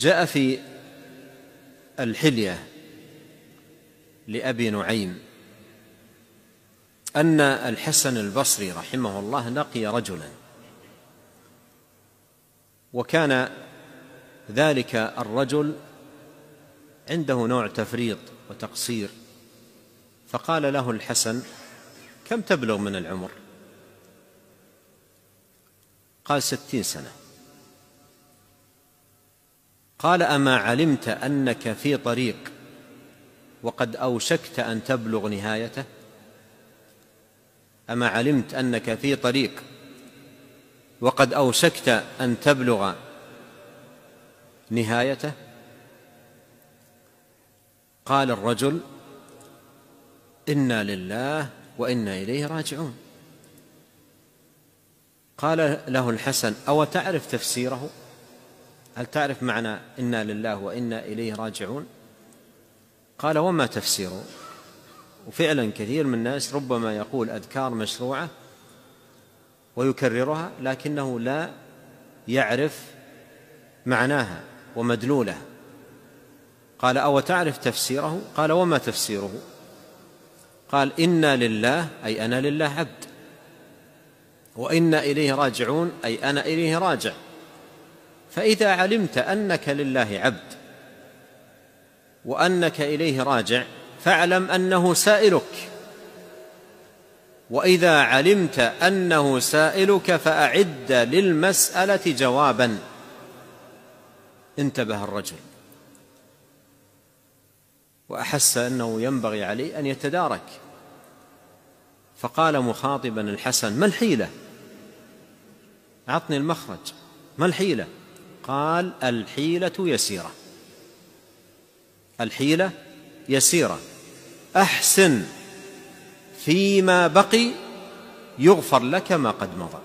جاء في الحلية لأبي نعيم أن الحسن البصري رحمه الله لقي رجلا وكان ذلك الرجل عنده نوع تفريط وتقصير فقال له الحسن كم تبلغ من العمر قال ستين سنه قال اما علمت انك في طريق وقد اوشكت ان تبلغ نهايته اما علمت انك في طريق وقد اوشكت ان تبلغ نهايته قال الرجل انا لله وانا اليه راجعون قال له الحسن او تعرف تفسيره هل تعرف معنى انا لله وانا اليه راجعون قال وما تفسيره وفعلا كثير من الناس ربما يقول اذكار مشروعه ويكررها لكنه لا يعرف معناها ومدلوله قال او تعرف تفسيره قال وما تفسيره قال انا لله اي انا لله عبد وانا اليه راجعون اي انا اليه راجع فإذا علمت أنك لله عبد وأنك إليه راجع فاعلم أنه سائلك وإذا علمت أنه سائلك فأعد للمسألة جوابا انتبه الرجل وأحس أنه ينبغي عليه أن يتدارك فقال مخاطبا الحسن ما الحيلة أعطني المخرج ما الحيلة قال الحيلة يسيرة الحيلة يسيرة أحسن فيما بقي يغفر لك ما قد مضى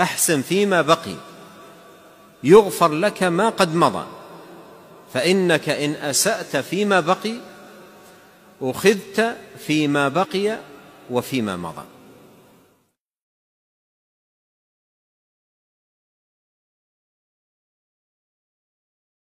أحسن فيما بقي يغفر لك ما قد مضى فإنك إن أسأت فيما بقي أخذت فيما بقي وفيما مضى